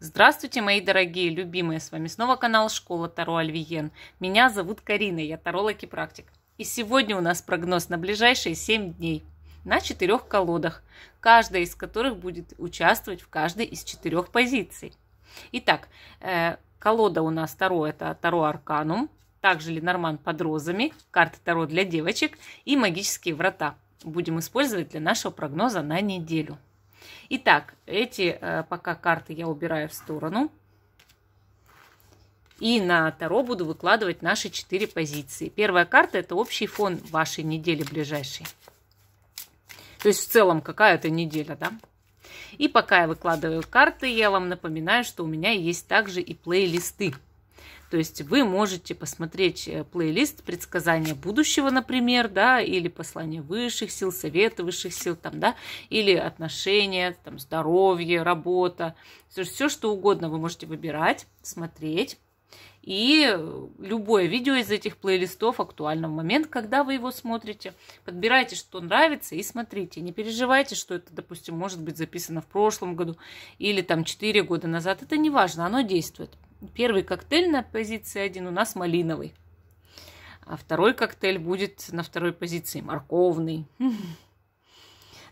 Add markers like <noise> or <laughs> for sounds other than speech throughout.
Здравствуйте, мои дорогие, любимые, с вами снова канал Школа Таро Альвиен. Меня зовут Карина, я таролог и практик. И сегодня у нас прогноз на ближайшие 7 дней на четырех колодах, каждая из которых будет участвовать в каждой из четырех позиций. Итак, э, колода у нас Таро, это Таро Арканум, также Ленорман под розами, карты Таро для девочек и магические врата. Будем использовать для нашего прогноза на неделю. Итак, эти э, пока карты я убираю в сторону. И на Таро буду выкладывать наши четыре позиции. Первая карта – это общий фон вашей недели ближайшей. То есть в целом какая то неделя, да? И пока я выкладываю карты, я вам напоминаю, что у меня есть также и плейлисты – то есть вы можете посмотреть э, плейлист предсказания будущего, например, да, или послание высших сил, совета высших сил, там, да, или отношения, там, здоровье, работа, все, все что угодно вы можете выбирать, смотреть. И э, любое видео из этих плейлистов актуально в момент, когда вы его смотрите. Подбирайте, что нравится, и смотрите. Не переживайте, что это, допустим, может быть записано в прошлом году или там 4 года назад. Это не важно, оно действует. Первый коктейль на позиции 1 у нас малиновый. А второй коктейль будет на второй позиции морковный. <laughs>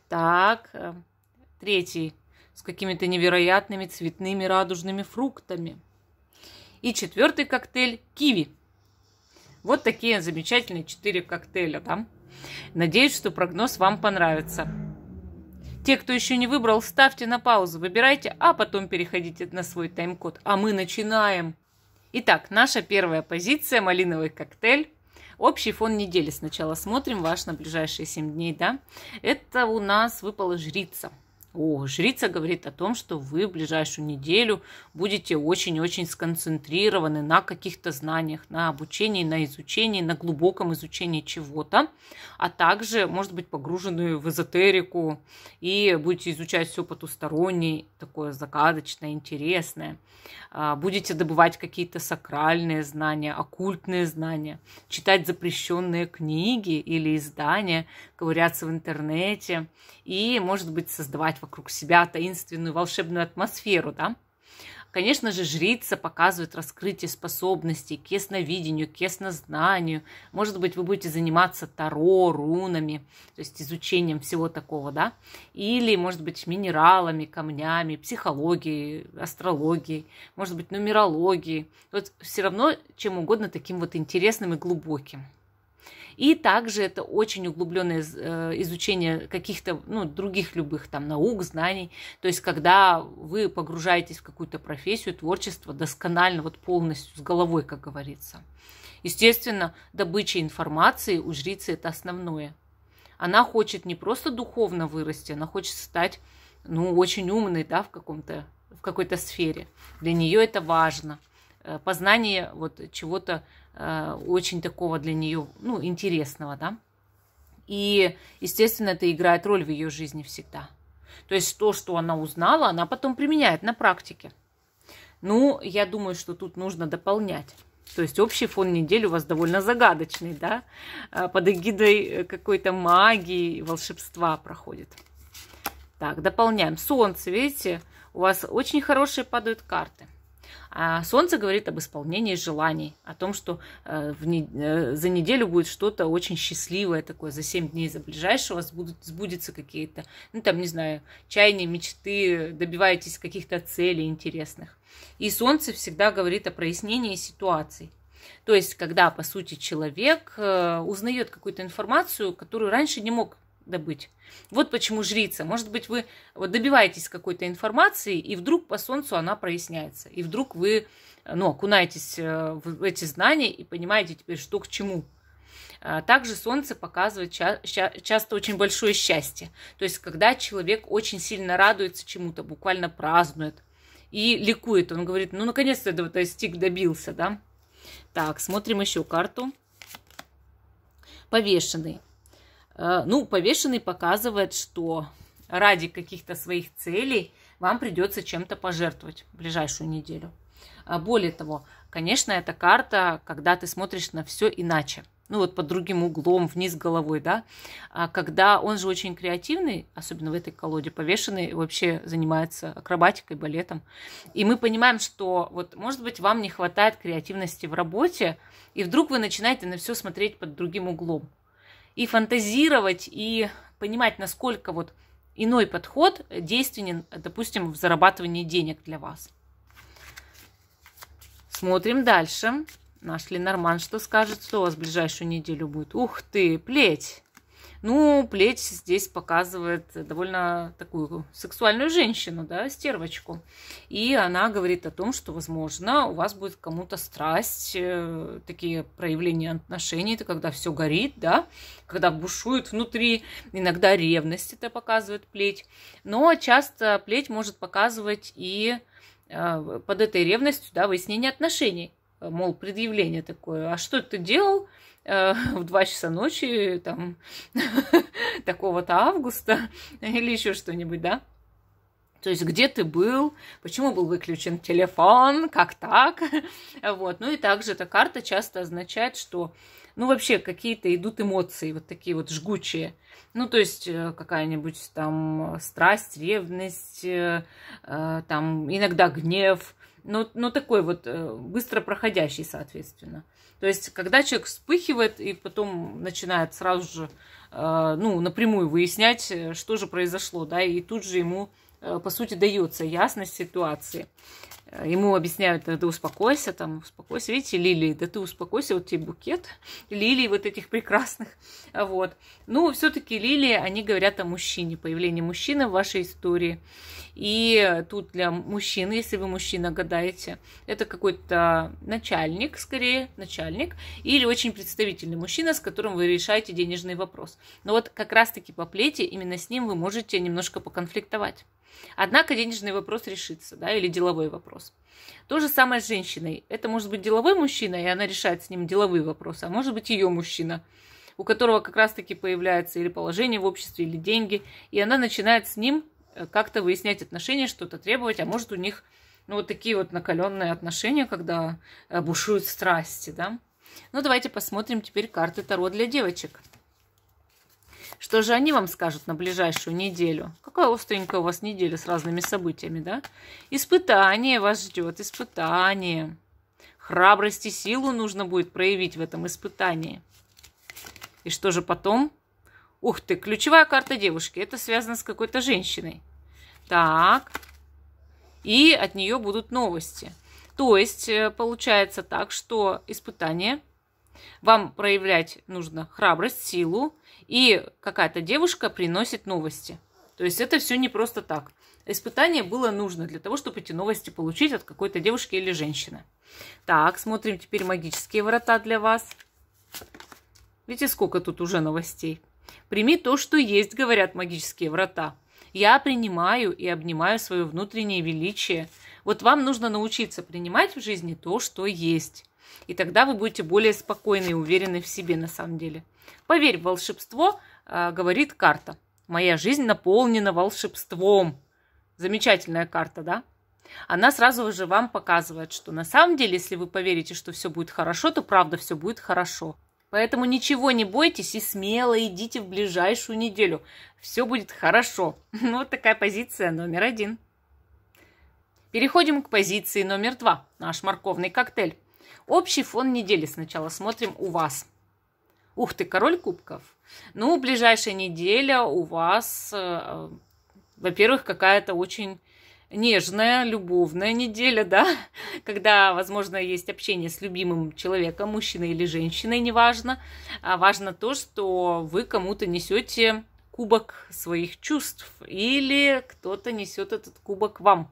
Так, э, третий с какими-то невероятными цветными радужными фруктами. И четвертый коктейль киви. Вот такие замечательные четыре коктейля, да? Надеюсь, что прогноз вам понравится. Те, кто еще не выбрал, ставьте на паузу, выбирайте, а потом переходите на свой тайм-код. А мы начинаем. Итак, наша первая позиция – малиновый коктейль. Общий фон недели. Сначала смотрим ваш на ближайшие 7 дней, да? Это у нас выпала жрица. О, жрица говорит о том, что вы в ближайшую неделю будете очень-очень сконцентрированы на каких-то знаниях, на обучении, на изучении, на глубоком изучении чего-то, а также, может быть, погружены в эзотерику и будете изучать все потустороннее, такое загадочное, интересное. А, будете добывать какие-то сакральные знания, оккультные знания, читать запрещенные книги или издания, ковыряться в интернете и, может быть, создавать вокруг себя таинственную волшебную атмосферу, да. Конечно же, жрица показывает раскрытие способностей к ясновидению, к яснознанию. Может быть, вы будете заниматься таро, рунами, то есть изучением всего такого, да? Или, может быть, минералами, камнями, психологией, астрологией, может быть, нумерологией. Вот все равно чем угодно таким вот интересным и глубоким. И также это очень углубленное э, изучение каких-то ну, других любых там наук, знаний. То есть, когда вы погружаетесь в какую-то профессию, творчество досконально, вот полностью, с головой, как говорится. Естественно, добыча информации у жрицы это основное. Она хочет не просто духовно вырасти, она хочет стать ну, очень умной да, в, каком-то, в какой-то сфере. Для нее это важно. Э, познание вот чего-то Э, очень такого для нее, ну, интересного, да. И, естественно, это играет роль в ее жизни всегда. То есть то, что она узнала, она потом применяет на практике. Ну, я думаю, что тут нужно дополнять. То есть общий фон недели у вас довольно загадочный, да? Э, под эгидой э, какой-то магии, волшебства проходит. Так, дополняем. Солнце, видите, у вас очень хорошие падают карты. А солнце говорит об исполнении желаний, о том, что э, не... Э, за неделю будет что-то очень счастливое такое, за 7 дней за ближайшего сбудут, сбудутся какие-то, ну там, не знаю, чайные мечты, добиваетесь каких-то целей интересных. И солнце всегда говорит о прояснении ситуаций. То есть, когда, по сути, человек э, узнает какую-то информацию, которую раньше не мог добыть. Вот почему жрица. Может быть, вы добиваетесь какой-то информации, и вдруг по солнцу она проясняется. И вдруг вы ну, окунаетесь э, в эти знания и понимаете теперь, что к чему. А также солнце показывает ча- ча- часто очень большое счастье. То есть, когда человек очень сильно радуется чему-то, буквально празднует и ликует. Он говорит, ну, наконец-то этого достиг, добился, да? Так, смотрим еще карту. Повешенный. Э, ну, повешенный показывает, что ради каких-то своих целей вам придется чем-то пожертвовать в ближайшую неделю. А более того, конечно, эта карта, когда ты смотришь на все иначе, ну вот под другим углом, вниз головой, да, а когда он же очень креативный, особенно в этой колоде, повешенный вообще занимается акробатикой, балетом, и мы понимаем, что вот, может быть, вам не хватает креативности в работе, и вдруг вы начинаете на все смотреть под другим углом, и фантазировать, и понимать, насколько вот иной подход действенен, допустим, в зарабатывании денег для вас. Смотрим дальше. Наш Ленорман что скажет, что у вас в ближайшую неделю будет? Ух ты, плеть! Ну, плеть здесь показывает довольно такую сексуальную женщину, да, стервочку. И она говорит о том, что, возможно, у вас будет кому-то страсть, э, такие проявления отношений, это когда все горит, да, когда бушует внутри, иногда ревность это показывает плеть. Но часто плеть может показывать и э, под этой ревностью, да, выяснение отношений мол, предъявление такое, а что ты делал, Э, в 2 часа ночи, там, <laughs> такого-то августа или еще что-нибудь, да? То есть, где ты был, почему был выключен телефон, как так? <laughs> Вот. Ну и также эта карта часто означает, что, ну, вообще какие-то идут эмоции, вот такие вот жгучие. Ну, то есть, э, какая-нибудь там страсть, ревность, э, э там иногда гнев, но, ну, но ну, такой вот э, быстро проходящий, соответственно. То есть, когда человек вспыхивает и потом начинает сразу же, э, ну, напрямую выяснять, э, что же произошло, да, и тут же ему Э, по сути, дается ясность ситуации. Э, ему объясняют, да успокойся, там, успокойся. Видите, лилии, да ты успокойся, вот тебе букет лилий вот этих прекрасных. А вот. Ну, все-таки лилии, они говорят о мужчине, появлении мужчины в вашей истории. И тут для мужчины если вы мужчина гадаете, это какой-то начальник, скорее, начальник, или очень представительный мужчина, с которым вы решаете денежный вопрос. Но вот как раз-таки по плете именно с ним вы можете немножко поконфликтовать. Однако денежный вопрос решится, да, или деловой вопрос. То же самое с женщиной. Это может быть деловой мужчина, и она решает с ним деловые вопросы, а может быть ее мужчина, у которого как раз-таки появляется или положение в обществе, или деньги, и она начинает с ним э, как-то выяснять отношения, что-то требовать, а может у них ну, вот такие вот накаленные отношения, когда э, бушуют страсти, да. Ну, давайте посмотрим теперь карты Таро для девочек. Что же они вам скажут на ближайшую неделю? Какая остренькая у вас неделя с разными событиями, да? Испытание вас ждет, испытание. Храбрость и силу нужно будет проявить в этом испытании. И что же потом? Ух ты, ключевая карта девушки. Это связано с какой-то женщиной. Так. И от нее будут новости. То есть э, получается так, что испытание вам проявлять нужно храбрость, силу, и какая-то девушка приносит новости. То есть это все не просто так. Испытание было нужно для того, чтобы эти новости получить от какой-то девушки или женщины. Так, смотрим теперь магические врата для вас. Видите, сколько тут уже новостей. Прими то, что есть, говорят магические врата. Я принимаю и обнимаю свое внутреннее величие. Вот вам нужно научиться принимать в жизни то, что есть. И тогда вы будете более спокойны и уверены в себе на самом деле. Поверь в волшебство, э, говорит карта. Моя жизнь наполнена волшебством. Замечательная карта, да? Она сразу же вам показывает, что на самом деле, если вы поверите, что все будет хорошо, то правда все будет хорошо. Поэтому ничего не бойтесь и смело идите в ближайшую неделю. Все будет хорошо. <laughs> Ну, вот такая позиция номер один. Переходим к позиции номер два. Наш морковный коктейль. Общий фон недели сначала смотрим у вас. Ух ты, король кубков. Ну, ближайшая неделя у вас, э, во-первых, какая-то очень нежная, любовная неделя, да, <laughs> когда, возможно, есть общение с любимым человеком, мужчиной или женщиной, неважно. А важно то, что вы кому-то несете кубок своих чувств или кто-то несет этот кубок вам.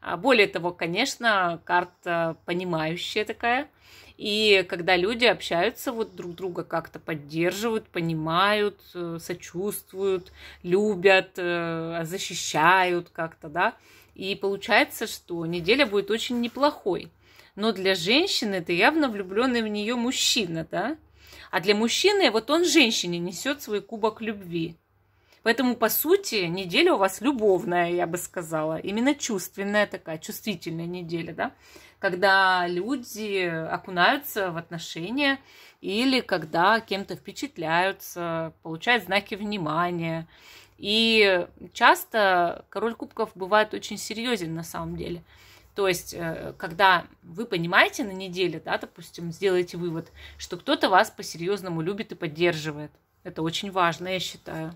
А Более того, конечно, карта понимающая такая – и когда люди общаются, вот друг друга как-то поддерживают, понимают, э, сочувствуют, любят, э, защищают как-то, да. И получается, что неделя будет очень неплохой. Но для женщины это явно влюбленный в нее мужчина, да. А для мужчины вот он женщине несет свой кубок любви. Поэтому, по сути, неделя у вас любовная, я бы сказала. Именно чувственная такая, чувствительная неделя, да когда люди окунаются в отношения или когда кем-то впечатляются, получают знаки внимания. И часто король кубков бывает очень серьезен на самом деле. То есть, э, когда вы понимаете на неделе, да, допустим, сделаете вывод, что кто-то вас по-серьезному любит и поддерживает. Это очень важно, я считаю.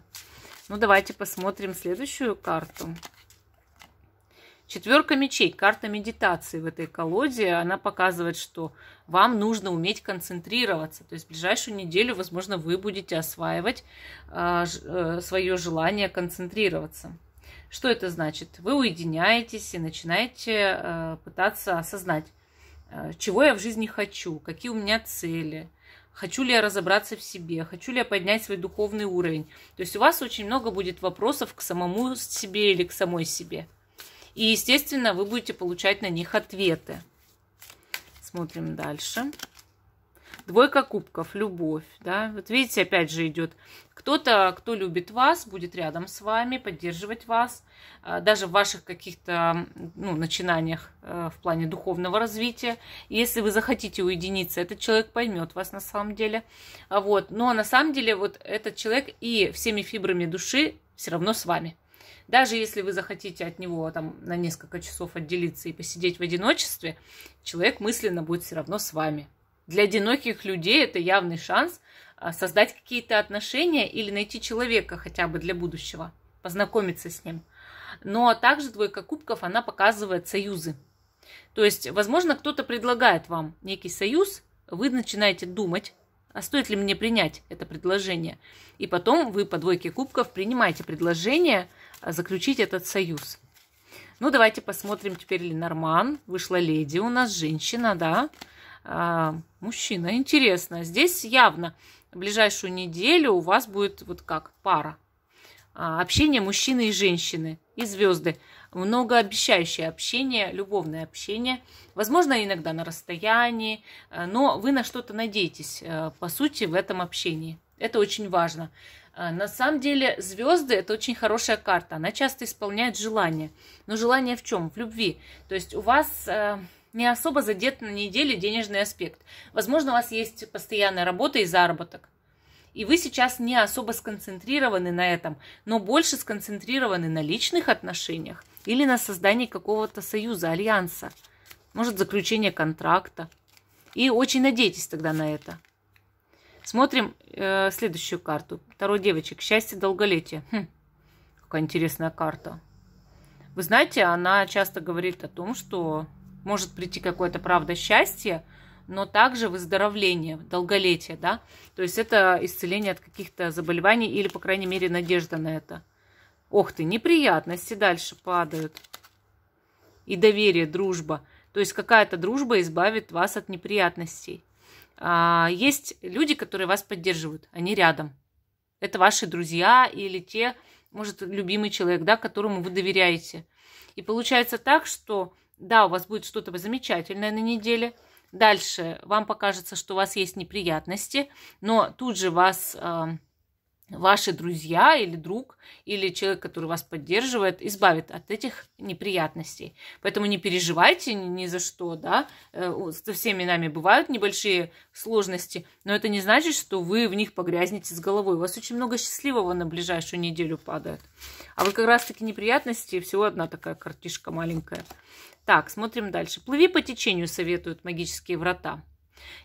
Ну, давайте посмотрим следующую карту. Четверка мечей, карта медитации в этой колоде, она показывает, что вам нужно уметь концентрироваться. То есть в ближайшую неделю, возможно, вы будете осваивать э, э, свое желание концентрироваться. Что это значит? Вы уединяетесь и начинаете э, пытаться осознать, э, чего я в жизни хочу, какие у меня цели, хочу ли я разобраться в себе, хочу ли я поднять свой духовный уровень. То есть у вас очень много будет вопросов к самому себе или к самой себе. И, естественно, вы будете получать на них ответы. Смотрим дальше. Двойка кубков, любовь, да. Вот видите, опять же идет кто-то, кто любит вас, будет рядом с вами, поддерживать вас, а, даже в ваших каких-то ну, начинаниях э, в плане духовного развития. Если вы захотите уединиться, этот человек поймет вас на самом деле. А вот. Но ну, а на самом деле вот этот человек и всеми фибрами души все равно с вами. Даже если вы захотите от него там на несколько часов отделиться и посидеть в одиночестве, человек мысленно будет все равно с вами. Для одиноких людей это явный шанс а, создать какие-то отношения или найти человека хотя бы для будущего, познакомиться с ним. Но ну, а также двойка кубков, она показывает союзы. То есть, возможно, кто-то предлагает вам некий союз, вы начинаете думать, а стоит ли мне принять это предложение? И потом вы по двойке кубков принимаете предложение – заключить этот союз. Ну, давайте посмотрим теперь Ленорман. Вышла леди у нас, женщина, да. А, мужчина, интересно. Здесь явно в ближайшую неделю у вас будет вот как пара. А, общение мужчины и женщины. И звезды. Многообещающее общение, любовное общение. Возможно, иногда на расстоянии. Э, но вы на что-то надеетесь, э, по сути, в этом общении. Это очень важно. А, на самом деле звезды это очень хорошая карта. Она часто исполняет желание. Но желание в чем? В любви. То есть у вас э, не особо задет на неделе денежный аспект. Возможно, у вас есть постоянная работа и заработок. И вы сейчас не особо сконцентрированы на этом, но больше сконцентрированы на личных отношениях или на создании какого-то союза, альянса, может, заключение контракта. И очень надейтесь тогда на это. Смотрим э, следующую карту. Таро девочек. Счастье, долголетие. Хм, какая интересная карта. Вы знаете, она часто говорит о том, что может прийти какое-то, правда, счастье, но также выздоровление, долголетие, да. То есть это исцеление от каких-то заболеваний или, по крайней мере, надежда на это. Ох ты, неприятности дальше падают. И доверие, дружба. То есть какая-то дружба избавит вас от неприятностей. А, есть люди, которые вас поддерживают, они рядом. Это ваши друзья или те, может, любимый человек, да, которому вы доверяете. И получается так, что да, у вас будет что-то замечательное на неделе, дальше вам покажется, что у вас есть неприятности, но тут же вас а, ваши друзья или друг, или человек, который вас поддерживает, избавит от этих неприятностей. Поэтому не переживайте ни за что, да, э, со всеми нами бывают небольшие сложности, но это не значит, что вы в них погрязнете с головой. У вас очень много счастливого на ближайшую неделю падает. А вы как раз-таки неприятности, всего одна такая картишка маленькая. Так, смотрим дальше. Плыви по течению, советуют магические врата.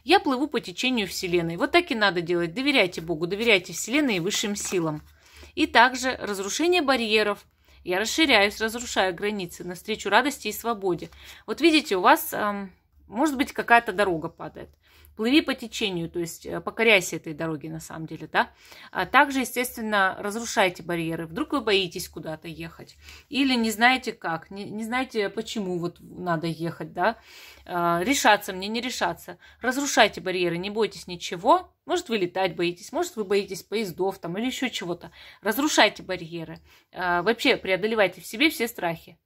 Я плыву по течению Вселенной. Вот так и надо делать. Доверяйте Богу, доверяйте Вселенной и высшим силам. И также разрушение барьеров. Я расширяюсь, разрушаю границы навстречу радости и свободе. Вот видите, у вас, может быть, какая-то дорога падает плыви по течению, то есть э, покоряйся этой дороге на самом деле, да. А также, естественно, разрушайте барьеры. Вдруг вы боитесь куда-то ехать или не знаете как, не, не знаете почему вот надо ехать, да. А, решаться мне, не решаться. Разрушайте барьеры, не бойтесь ничего. Может, вы летать боитесь, может, вы боитесь поездов там или еще чего-то. Разрушайте барьеры. А, вообще преодолевайте в себе все страхи.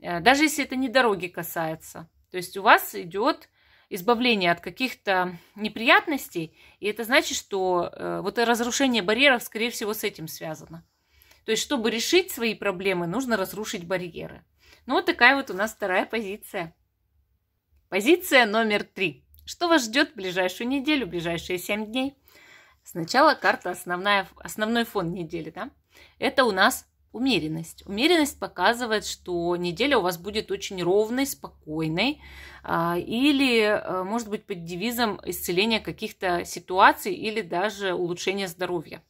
Э, даже если это не дороги касается. То есть у вас идет избавление от каких-то неприятностей, и это значит, что э, вот разрушение барьеров, скорее всего, с этим связано. То есть, чтобы решить свои проблемы, нужно разрушить барьеры. Ну, вот такая вот у нас вторая позиция. Позиция номер три. Что вас ждет в ближайшую неделю, в ближайшие семь дней? Сначала карта основная, основной фон недели. Да? Это у нас умеренность. Умеренность показывает, что неделя у вас будет очень ровной, спокойной, а, или, э, может быть, под девизом исцеления каких-то ситуаций или даже улучшения здоровья.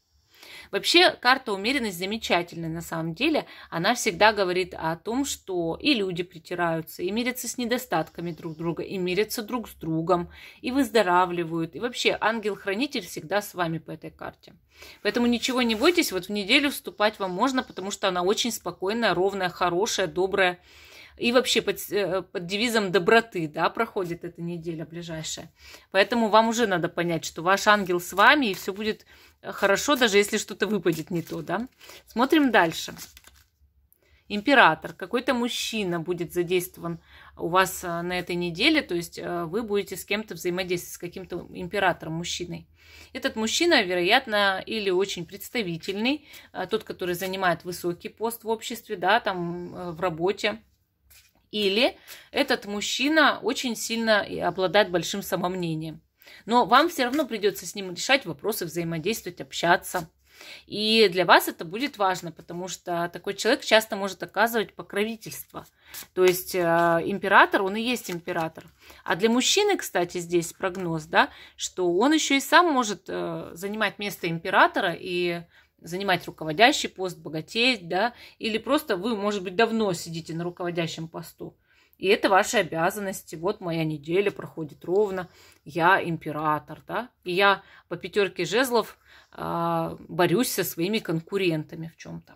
Вообще карта умеренность замечательная на самом деле. Она всегда говорит о том, что и люди притираются, и мирятся с недостатками друг друга, и мирятся друг с другом, и выздоравливают. И вообще ангел-хранитель всегда с вами по этой карте. Поэтому ничего не бойтесь, вот в неделю вступать вам можно, потому что она очень спокойная, ровная, хорошая, добрая и вообще под, э, под девизом доброты, да, проходит эта неделя ближайшая. Поэтому вам уже надо понять, что ваш ангел с вами, и все будет э, хорошо, даже если что-то выпадет не то, да. Смотрим дальше. Император, какой-то мужчина будет задействован у вас э, на этой неделе, то есть вы будете с кем-то взаимодействовать, с каким-то императором, мужчиной. Этот мужчина, вероятно, или очень представительный, тот, который занимает высокий пост в обществе, да, там в работе, или этот мужчина очень сильно обладает большим самомнением. Но вам все равно придется с ним решать вопросы, взаимодействовать, общаться. И для вас это будет важно, потому что такой человек часто может оказывать покровительство. То есть э, император, он и есть император. А для мужчины, кстати, здесь прогноз, да, что он еще и сам может э, занимать место императора и занимать руководящий пост, богатеть, да, или просто вы, может быть, давно сидите на руководящем посту. И это ваши обязанности. Вот моя неделя проходит ровно. Я император, да. И я по пятерке жезлов э, борюсь со своими конкурентами в чем-то.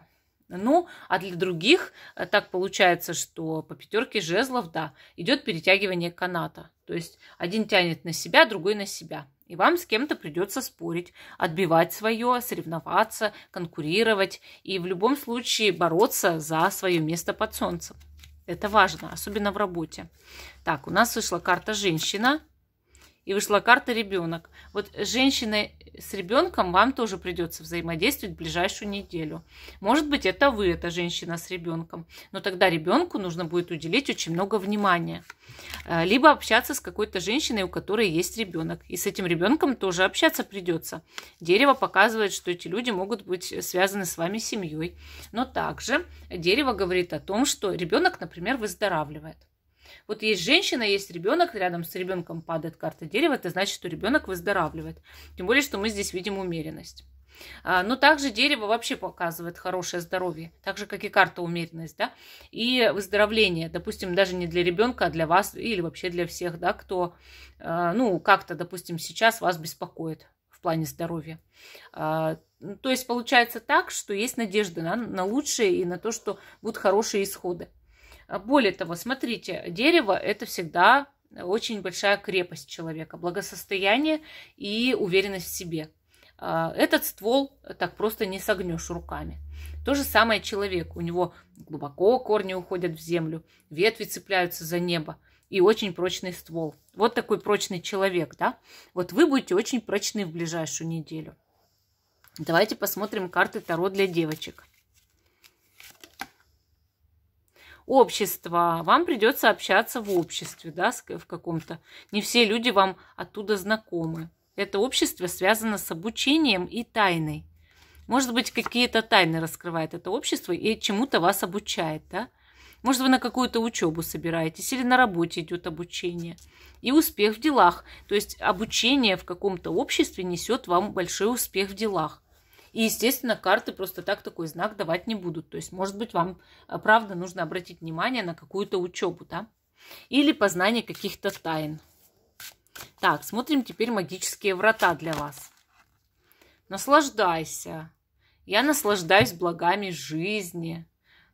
Ну, а для других э, так получается, что по пятерке жезлов, да, идет перетягивание каната. То есть один тянет на себя, другой на себя. И вам с кем-то придется спорить, отбивать свое, соревноваться, конкурировать и в любом случае бороться за свое место под солнцем. Это важно, особенно в работе. Так, у нас вышла карта женщина и вышла карта ребенок. Вот женщина с ребенком вам тоже придется взаимодействовать в ближайшую неделю. Может быть, это вы, эта женщина с ребенком. Но тогда ребенку нужно будет уделить очень много внимания. Э, либо общаться с какой-то женщиной, у которой есть ребенок. И с этим ребенком тоже общаться придется. Дерево показывает, что эти люди могут быть связаны с вами семьей. Но также дерево говорит о том, что ребенок, например, выздоравливает. Вот есть женщина, есть ребенок, рядом с ребенком падает карта дерева, это значит, что ребенок выздоравливает. Тем более, что мы здесь видим умеренность. А, но также дерево вообще показывает хорошее здоровье, так же, как и карта умеренность, да, и выздоровление, допустим, даже не для ребенка, а для вас или вообще для всех, да, кто, а, ну, как-то, допустим, сейчас вас беспокоит в плане здоровья. А, то есть получается так, что есть надежда на, на лучшее и на то, что будут хорошие исходы. А, более того, смотрите, дерево это всегда очень большая крепость человека, благосостояние и уверенность в себе. А, этот ствол так просто не согнешь руками. То же самое человек. У него глубоко корни уходят в землю, ветви цепляются за небо и очень прочный ствол. Вот такой прочный человек, да? Вот вы будете очень прочны в ближайшую неделю. Давайте посмотрим карты Таро для девочек. Общества, вам придется общаться в обществе, да, в каком-то. Не все люди вам оттуда знакомы. Это общество связано с обучением и тайной. Может быть, какие-то тайны раскрывает это общество и чему-то вас обучает, да? Может, вы на какую-то учебу собираетесь или на работе идет обучение. И успех в делах. То есть обучение в каком-то обществе несет вам большой успех в делах. И, естественно, карты просто так такой знак давать не будут. То есть, может быть, вам, э, правда, нужно обратить внимание на какую-то учебу, да? Или познание каких-то тайн. Так, смотрим теперь магические врата для вас. Наслаждайся. Я наслаждаюсь благами жизни.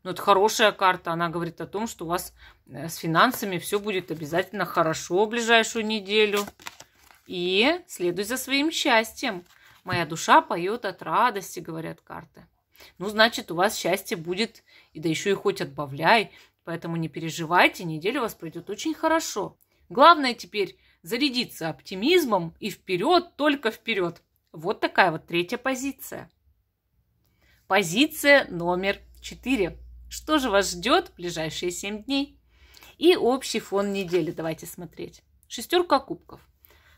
Ну это хорошая карта. Она говорит о том, что у вас э, с финансами все будет обязательно хорошо в ближайшую неделю. И следуй за своим счастьем. Моя душа поет от радости, говорят карты. Ну, значит, у вас счастье будет, и да еще и хоть отбавляй. Поэтому не переживайте, неделя у вас пройдет очень хорошо. Главное теперь зарядиться оптимизмом и вперед, только вперед. Вот такая вот третья позиция. Позиция номер четыре. Что же вас ждет в ближайшие семь дней? И общий фон недели давайте смотреть. Шестерка кубков –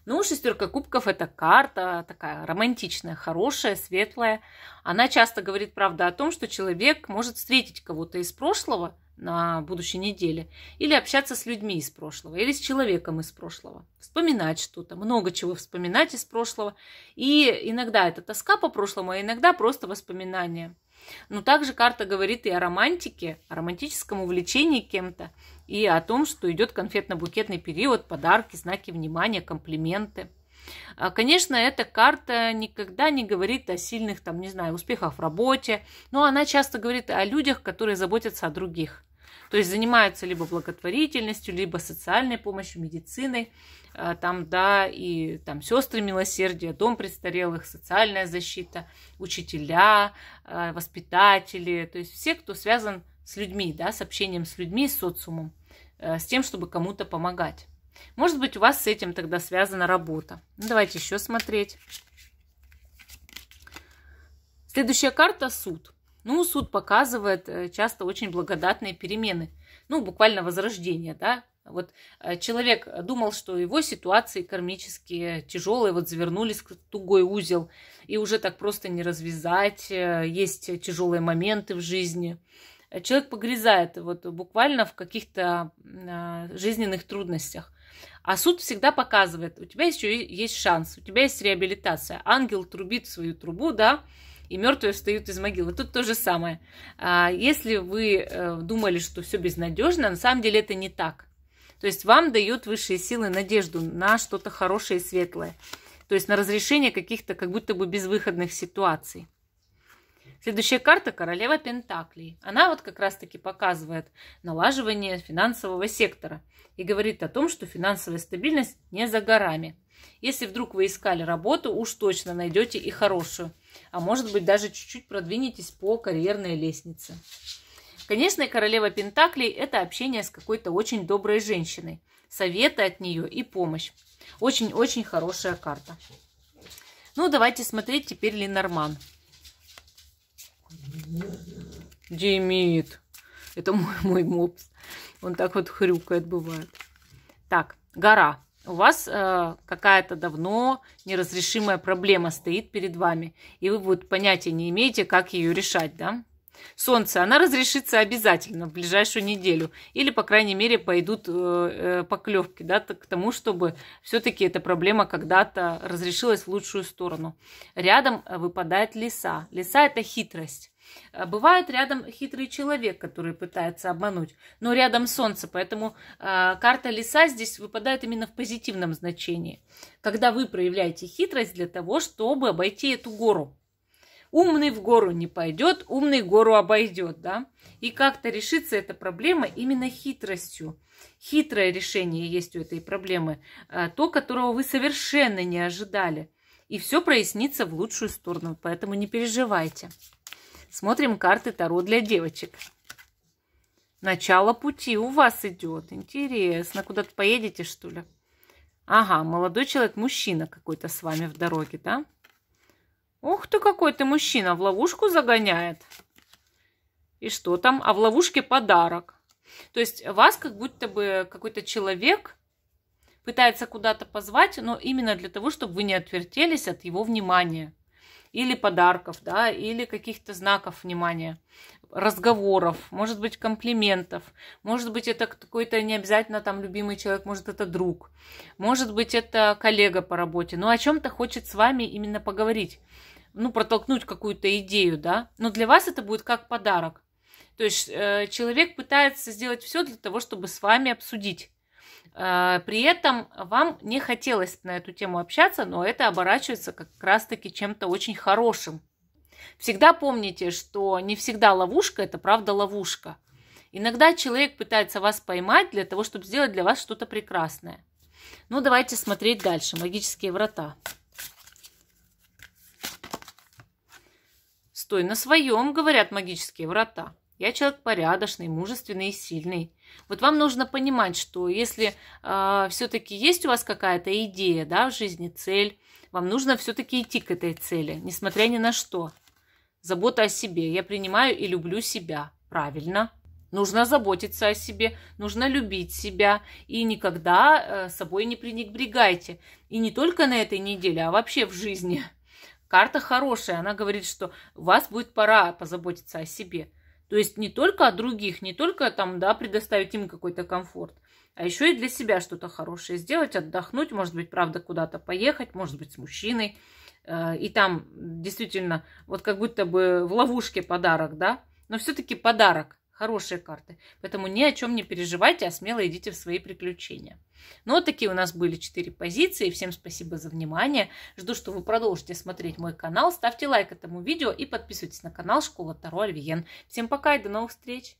ну, шестерка кубков – это карта такая романтичная, хорошая, светлая. Она часто говорит, правда, о том, что человек может встретить кого-то из прошлого на будущей неделе, или общаться с людьми из прошлого, или с человеком из прошлого, вспоминать что-то, много чего вспоминать из прошлого. И иногда это тоска по прошлому, а иногда просто воспоминания – но также карта говорит и о романтике, о романтическом увлечении кем-то, и о том, что идет конфетно-букетный период, подарки, знаки внимания, комплименты. А, конечно, эта карта никогда не говорит о сильных, там, не знаю, успехах в работе, но она часто говорит о людях, которые заботятся о других. То есть занимаются либо благотворительностью, либо социальной помощью, медициной, а, там, да, и там сестры милосердия, дом престарелых, социальная защита, учителя, а, воспитатели, то есть все, кто связан с людьми, да, с общением с людьми, с социумом, э, с тем, чтобы кому-то помогать. Может быть, у вас с этим тогда связана работа. Ну, давайте еще смотреть. Следующая карта – суд. Ну, суд показывает э, часто очень благодатные перемены, ну, буквально возрождение, да. Вот э, человек думал, что его ситуации кармические тяжелые, вот завернулись в тугой узел, и уже так просто не развязать, э, есть тяжелые моменты в жизни. Человек погрязает вот буквально в каких-то жизненных трудностях. А суд всегда показывает, у тебя еще есть шанс, у тебя есть реабилитация. Ангел трубит свою трубу, да, и мертвые встают из могилы. Тут то же самое. А, если вы э, думали, что все безнадежно, на самом деле это не так. То есть вам дают высшие силы надежду на что-то хорошее и светлое. То есть на разрешение каких-то как будто бы безвыходных ситуаций. Следующая карта – королева Пентаклей. Она вот как раз-таки показывает налаживание финансового сектора и говорит о том, что финансовая стабильность не за горами – если вдруг вы искали работу, уж точно найдете и хорошую. А может быть даже чуть-чуть продвинетесь по карьерной лестнице. Конечно, королева Пентаклей – это общение с какой-то очень доброй женщиной. Советы от нее и помощь. Очень-очень хорошая карта. Ну, давайте смотреть теперь Ленорман. Демид. Это мой, мой мопс. Он так вот хрюкает, бывает. Так, гора у вас э, какая-то давно неразрешимая проблема стоит перед вами, и вы вот понятия не имеете, как ее решать, да? Солнце, она разрешится обязательно в ближайшую неделю, или, по крайней мере, пойдут э, э поклевки, да, к тому, чтобы все-таки эта проблема когда-то разрешилась в лучшую сторону. Рядом э, выпадает лиса. Лиса – это хитрость. Э, бывает рядом хитрый человек, который пытается обмануть, но рядом солнце, поэтому э, карта леса здесь выпадает именно в позитивном значении, когда вы проявляете хитрость для того, чтобы обойти эту гору. Умный в гору не пойдет, умный гору обойдет, да? И как-то решится эта проблема именно хитростью. Хитрое решение есть у этой проблемы, э, то, которого вы совершенно не ожидали. И все прояснится в лучшую сторону, поэтому не переживайте. Смотрим карты Таро для девочек. Начало пути у вас идет. Интересно, куда-то поедете, что ли? Ага, молодой человек, мужчина какой-то с вами в дороге, да? Ух ты, какой ты мужчина, в ловушку загоняет. И что там? А в ловушке подарок. То есть вас как будто бы какой-то человек пытается куда-то позвать, но именно для того, чтобы вы не отвертелись от его внимания или подарков, да, или каких-то знаков внимания, разговоров, может быть, комплиментов, может быть, это какой-то не обязательно там любимый человек, может, это друг, может быть, это коллега по работе, но о чем-то хочет с вами именно поговорить, ну, протолкнуть какую-то идею, да, но для вас это будет как подарок. То есть э, человек пытается сделать все для того, чтобы с вами обсудить Э, при этом вам не хотелось на эту тему общаться, но это оборачивается как раз-таки чем-то очень хорошим. Всегда помните, что не всегда ловушка – это правда ловушка. Иногда человек пытается вас поймать для того, чтобы сделать для вас что-то прекрасное. Ну, давайте смотреть дальше. Магические врата. Стой на своем, говорят магические врата. Я человек порядочный, мужественный и сильный. Вот вам нужно понимать, что если э, а, все-таки есть у вас какая-то идея, да, в жизни цель, вам нужно все-таки идти к этой цели, несмотря ни на что. Забота о себе. Я принимаю и люблю себя. Правильно. Нужно заботиться о себе, нужно любить себя и никогда э, собой не пренебрегайте. И не только на этой неделе, а вообще в жизни. Карта хорошая, она говорит, что у вас будет пора позаботиться о себе. То есть не только о других, не только там, да, предоставить им какой-то комфорт, а еще и для себя что-то хорошее сделать, отдохнуть, может быть, правда, куда-то поехать, может быть, с мужчиной. Э, и там действительно вот как будто бы в ловушке подарок, да, но все-таки подарок. Хорошие карты. Поэтому ни о чем не переживайте, а смело идите в свои приключения. Ну вот такие у нас были четыре позиции. Всем спасибо за внимание. Жду, что вы продолжите смотреть мой канал. Ставьте лайк этому видео и подписывайтесь на канал Школа Таро Альвиен. Всем пока и до новых встреч!